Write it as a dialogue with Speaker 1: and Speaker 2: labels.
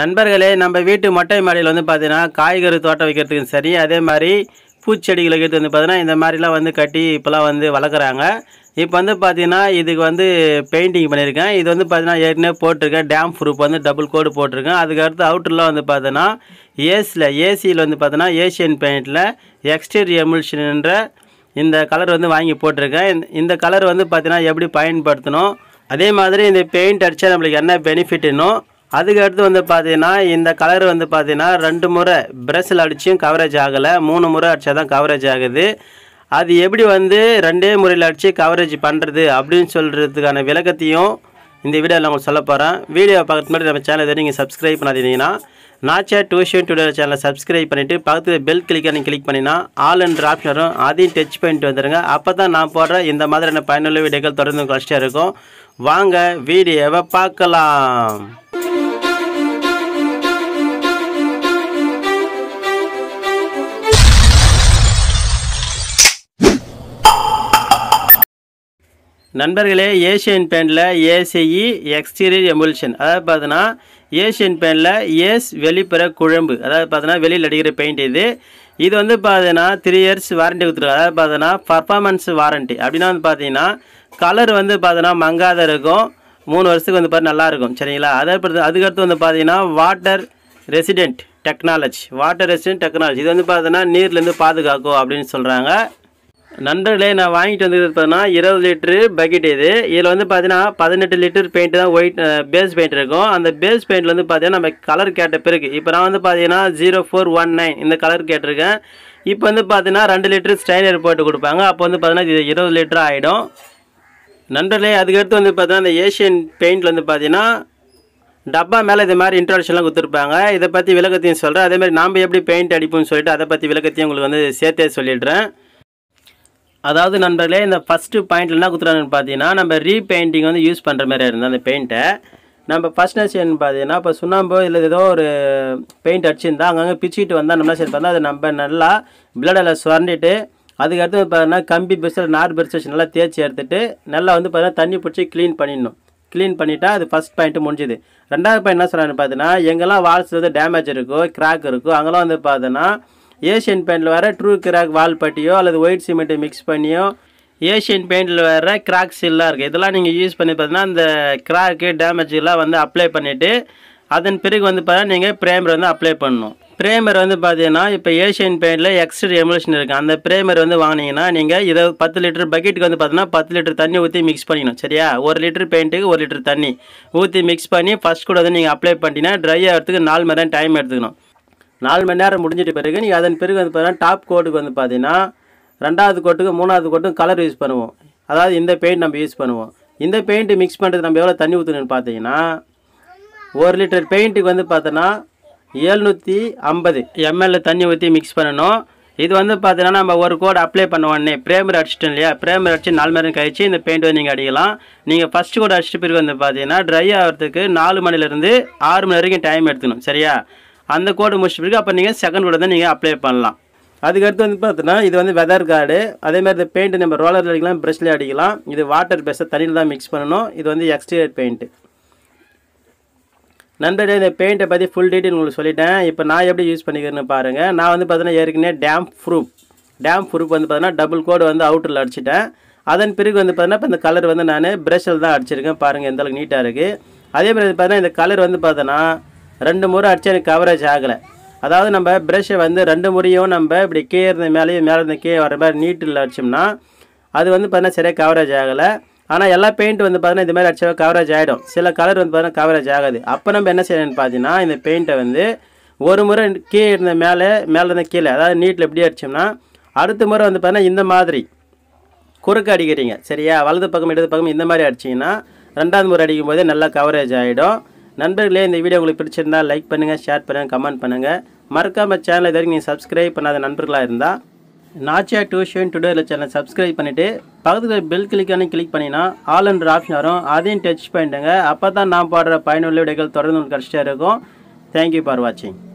Speaker 1: நண்பர்களே நம்ம வீட்டு மொட்டை மாடியில் வந்து பார்த்தீங்கன்னா காய்கறி தோட்டம் வைக்கிறதுக்கும் சரி அதே மாதிரி பூச்செடிகளை வைக்கிறது வந்து பார்த்தீங்கன்னா இந்த மாதிரிலாம் வந்து கட்டி இப்போலாம் வந்து வளர்க்குறாங்க இப்போ வந்து பார்த்தீங்கன்னா இதுக்கு வந்து பெயிண்டிங் பண்ணியிருக்கேன் இது வந்து பார்த்தீங்கன்னா ஏற்கனவே போட்டிருக்கேன் டேம் ப்ரூஃப் வந்து டபுள் கோடு போட்டிருக்கேன் அதுக்கடுத்து அவுட்டரில் வந்து பார்த்தீங்கன்னா ஏசியில் ஏசியில் வந்து பார்த்தீங்கன்னா ஏஷியன் பெயிண்டில் எக்ஸ்டீரியர் எமுல்ஷன்ன்ற இந்த கலர் வந்து வாங்கி போட்டிருக்கேன் இந்த கலர் வந்து பார்த்தீங்கன்னா எப்படி பயன்படுத்தணும் அதே மாதிரி இந்த பெயிண்ட் அடித்தா நம்மளுக்கு என்ன பெனிஃபிட்னும் அதுக்கு அடுத்து வந்து பார்த்தீங்கன்னா இந்த கலர் வந்து பார்த்தீங்கன்னா ரெண்டு முறை ப்ரெஷ்ஷில் அடித்தும் கவரேஜ் ஆகலை மூணு முறை அடித்தா தான் கவரேஜ் ஆகுது அது எப்படி வந்து ரெண்டே முறையில் அடித்து கவரேஜ் பண்ணுறது அப்படின்னு சொல்கிறதுக்கான விளக்கத்தையும் இந்த வீடியோவில் உங்களுக்கு சொல்ல போகிறேன் வீடியோ பார்க்குறது முன்னாடி நம்ம சேனல் நீங்கள் சப்ஸ்கிரைப் பண்ணாதீங்கன்னா நாச்சா டியூஷன் டூடியோ சேனலை சப்ஸ்கிரைப் பண்ணிவிட்டு பக்கத்தில் பெல் கிளிக்காக நீங்கள் கிளிக் பண்ணினா ஆல் என்ற ஆப்ஷன் வரும் அதையும் டச் பண்ணிட்டு வந்துடுங்க அப்போ தான் நான் போடுற இந்த மாதிரியான பயனுள்ள வீடியோக்கள் தொடர்ந்து கஷ்டம் இருக்கும் வாங்க வீடியோவை பார்க்கலாம் நண்பர்களே ஏசியன் பெயிண்டில் ஏசிஇ எக்ஸ்டீரியர் எம்புல்ஷன் அதாவது பார்த்தீங்கன்னா ஏசியன் பெயிண்டில் ஏஸ் வெளிப்புற குழம்பு அதாவது பார்த்தோன்னா வெளியில் அடிக்கிற பெயிண்ட் இது இது வந்து பார்த்தீங்கன்னா த்ரீ இயர்ஸ் வாரண்ட்டி கொடுத்துருக்காங்க அதாவது பார்த்தீங்கன்னா பர்ஃபார்மன்ஸ் வாரண்ட்டி அப்படின்னா வந்து பார்த்தீங்கன்னா கலர் வந்து பார்த்தீங்கன்னா மங்காத இருக்கும் மூணு வருஷத்துக்கு வந்து பார்த்து நல்லாயிருக்கும் சரிங்களா அதை பொறுத்து அதுக்கடுத்து வந்து பார்த்தீங்கன்னா water resident technology water resident technology இது வந்து பார்த்தீங்கன்னா நீர்லேருந்து பாதுகாக்கும் அப்படின்னு சொல்கிறாங்க நண்பர்களே நான் வாங்கிட்டு வந்தது பார்த்தீங்கன்னா இருபது லிட்ரு பக்கெட் இது இதில் வந்து பார்த்தீங்கன்னா பதினெட்டு லிட்டர் பெயிண்ட் தான் ஒயிட் பேஸ் பெயிண்ட் இருக்கும் அந்த பேஸ் பெயிண்டில் வந்து பார்த்தீங்கன்னா நம்ம கலர் கேட்ட பிறகு இப்போ நான் வந்து பார்த்தீங்கன்னா ஜீரோ ஃபோர் ஒன் நைன் இந்த கலர் கேட்டிருக்கேன் இப்போ வந்து பார்த்தீங்கன்னா ரெண்டு லிட்டர் ஸ்டைனர் போட்டு கொடுப்பாங்க அப்போ வந்து பார்த்தீங்கன்னா இது இருபது லிட்டர் ஆகிடும் நண்பர்களே அதுக்கடுத்து வந்து பார்த்தீங்கன்னா அந்த ஏஷியன் பெயிண்ட்டில் வந்து பார்த்தீங்கன்னா டப்பா மேலே இது மாதிரி இன்ட்ரடக்ஷன்லாம் கொடுத்துருப்பாங்க இதை பற்றி விளக்கத்தையும் சொல்கிறேன் அதேமாதிரி நாம் எப்படி பெயிண்ட் அடிப்போம்னு சொல்லிட்டு அதை பற்றி விளக்கத்தையும் உங்களுக்கு வந்து சேர்த்தே சொல்லிடுறேன் அதாவது நண்பர்களே இந்த ஃபஸ்ட்டு பாயிண்டில் என்ன கொடுத்துறாங்கன்னு பார்த்தீங்கன்னா நம்ம ரீபெயிண்டிங் வந்து யூஸ் பண்ணுற மாதிரி இருந்தால் அந்த பெயிண்ட்டை நம்ம ஃபஸ்ட் என்ன செய்யணும் பார்த்தீங்கன்னா இப்போ சுண்ணாம்போ இல்லை ஏதோ ஒரு பெயிண்ட் அடிச்சிருந்தா அங்கங்கே பிச்சுக்கிட்டு வந்தால் நம்ம சரி பார்த்தா அது நம்ம நல்லா பிளடில் சுரண்டிட்டு அதுக்கடுத்து பார்த்தீங்கன்னா கம்பி பெருசில் நார் பெருசு நல்லா தேய்ச்சி எடுத்துகிட்டு நல்லா வந்து பார்த்தீங்கன்னா தண்ணி பிடிச்சி க்ளீன் பண்ணிடணும் க்ளீன் பண்ணிட்டா அது ஃபஸ்ட் பாயிண்ட் முடிஞ்சுது ரெண்டாவது பாயிண்ட் என்ன சொல்கிறாங்க பார்த்தீங்கன்னா எங்கெல்லாம் வால்ஸ் வந்து டேமேஜ் இருக்கோ கிராக் இருக்கோ அங்கெல்லாம் வந்து பார்த்தீங்கன்னா ஏஷியன் பெயிண்டில் வர ட்ரூ கிராக் வால் பட்டியோ அல்லது ஒயிட் சிமெண்ட்டை மிக்ஸ் பண்ணியோ ஏஷியன் பெயிண்டில் வர கிராக்ஸ் எல்லாம் இருக்குது இதெல்லாம் நீங்கள் யூஸ் பண்ணி பார்த்தீங்கன்னா அந்த கிராக்கு டேமேஜெலாம் வந்து அப்ளை பண்ணிவிட்டு அதன் பிறகு வந்து பார்த்தீங்கன்னா நீங்கள் ப்ரேமர் வந்து அப்ளை பண்ணணும் ப்ரேமர் வந்து பார்த்தீங்கன்னா இப்போ ஏஷியன் பெயிண்டில் எக்ஸ்ட்ரா எமுலேஷன் இருக்குது அந்த ப்ரேமர் வந்து வாங்கினீங்கன்னா நீங்கள் இதை பத்து லிட்டர் பக்கெட்டுக்கு வந்து பார்த்தீங்கன்னா பத்து லிட்டர் தண்ணி ஊற்றி மிக்ஸ் பண்ணிக்கணும் சரியா ஒரு லிட்டர் பெயிண்ட்டுக்கு ஒரு லிட்டர் தண்ணி ஊற்றி மிக்ஸ் பண்ணி ஃபஸ்ட் கூட வந்து நீங்கள் அப்ளை பண்ணிட்டீங்கன்னா ட்ரை ஆகிறதுக்கு நாலு மணி நேரம் டைம் எடுத்துக்கணும் நாலு மணி நேரம் முடிஞ்சிட்ட பிறகு நீங்கள் அதன் பிறகு வந்து பார்த்தீங்கன்னா டாப் கோட்டுக்கு வந்து பார்த்தீங்கன்னா ரெண்டாவது கோட்டுக்கு மூணாவது கோட்டுக்கு கலர் யூஸ் பண்ணுவோம் அதாவது இந்த பெயிண்ட் நம்ம யூஸ் பண்ணுவோம் இந்த பெயிண்ட்டு மிக்ஸ் பண்ணுறது நம்ம எவ்வளோ தண்ணி ஊற்றணும்னு பார்த்தீங்கன்னா ஒரு லிட்டர் பெயிண்ட்டுக்கு வந்து பார்த்தோன்னா ஏழ்நூற்றி ஐம்பது எம்எல்ஏ தண்ணி ஊற்றி மிக்ஸ் பண்ணணும் இது வந்து பார்த்தீங்கன்னா நம்ம ஒரு கோடு அப்ளை பண்ண உடனே பிரேமர் அடிச்சிட்டோம் இல்லையா ப்ரேமர் அடிச்சு நாலு மணி கழிச்சு இந்த பெயிண்ட் வந்து நீங்கள் அடிக்கலாம் நீங்கள் ஃபஸ்ட்டு கோடு அடிச்சிட்டு பிறகு வந்து பார்த்தீங்கன்னா ட்ரை ஆகிறதுக்கு நாலு மணிலேருந்து ஆறு மணி வரைக்கும் டைம் எடுத்துக்கணும் சரியா அந்த கோடு முடிச்ச பிறகு அப்போ நீங்கள் செகண்ட் கோடை தான் நீங்கள் அப்ளை பண்ணலாம் அதுக்கடுத்து வந்து பார்த்தோன்னா இது வந்து வெதர் கார்டு அதேமாதிரி இந்த பெயிண்ட் நம்ம ரோலர் அடிக்கலாம் ப்ரெஷ்லேயே அடிக்கலாம் இது வாட்டர் பேஸ்ட்டாக தண்ணியில் தான் மிக்ஸ் பண்ணணும் இது வந்து எக்ஸ்டீரியர் பெயிண்ட்டு நண்பர்களே இந்த பெயிண்ட்டை பற்றி ஃபுல் டீட்டெயில் உங்களுக்கு சொல்லிட்டேன் இப்போ நான் எப்படி யூஸ் பண்ணிக்கிறேன்னு பாருங்கள் நான் வந்து பார்த்தீங்கன்னா ஏற்கனவே டேம் ப்ரூஃப் டேம் ப்ரூஃப் வந்து பார்த்தீங்கன்னா டபுள் கோடு வந்து அவுட்டரில் அடிச்சிட்டேன் அதன் பிறகு வந்து பார்த்தீங்கன்னா இப்போ இந்த கலர் வந்து நான் ப்ரெஷ்ஷில் தான் அடிச்சிருக்கேன் பாருங்கள் எந்த அளவுக்கு நீட்டாக இருக்குது அதே மாதிரி பார்த்தீங்கன்னா இந்த கலர் வந்து பார்த்தோன்னா ரெண்டு முறை அடிச்சு எனக்கு கவரேஜ் ஆகலை அதாவது நம்ம ப்ரெஷ்ஷை வந்து ரெண்டு முறையும் நம்ம இப்படி கீழே இருந்த மேலேயும் மேலேருந்து கீழே வர மாதிரி நீட்டில் அடிச்சோம்னா அது வந்து பார்த்தீங்கன்னா சரியாக கவரேஜ் ஆகலை ஆனால் எல்லா பெயிண்ட் வந்து பார்த்தீங்கன்னா மாதிரி அடிச்சா கவரேஜ் ஆகிடும் சில கலர் வந்து பார்த்தீங்கன்னா கவரேஜ் ஆகாது அப்போ நம்ம என்ன செய்யணும்னு பார்த்தீங்கன்னா இந்த பெயிண்ட்டை வந்து ஒரு முறை கீழே இருந்த மேலே மேலே இருந்த கீழே அதாவது நீட்டில் எப்படி அடித்தோம்னா அடுத்த முறை வந்து பார்த்தீங்கன்னா இந்த மாதிரி குறுக்க அடிக்கிறீங்க சரியா வலது பக்கம் இடது பக்கம் இந்த மாதிரி அடிச்சிங்கன்னா ரெண்டாவது முறை அடிக்கும் போதே நல்லா கவரேஜ் ஆகிடும் நண்பர்களே இந்த வீடியோ உங்களுக்கு பிடிச்சிருந்தால் லைக் பண்ணுங்கள் ஷேர் பண்ணுங்கள் கமெண்ட் பண்ணுங்கள் மறக்காமல் சேனலை இது வரைக்கும் நீங்கள் சப்ஸ்கிரைப் பண்ணாத நண்பர்களாக இருந்தால் Nachiya tuition tutorial channel subscribe பண்ணிவிட்டு பக்கத்தில் பெல் கிளிக்கானு கிளிக் பண்ணினா ஆல் அண்ட் ஆப்ஷன் வரும் அதையும் டச் பண்ணிட்டுங்க அப்போ தான் நான் பாடுற பயனுள்ள விடைகள் தொடர்ந்து உங்களுக்கு கஷ்டம் இருக்கும் தேங்க்யூ ஃபார் வாட்சிங்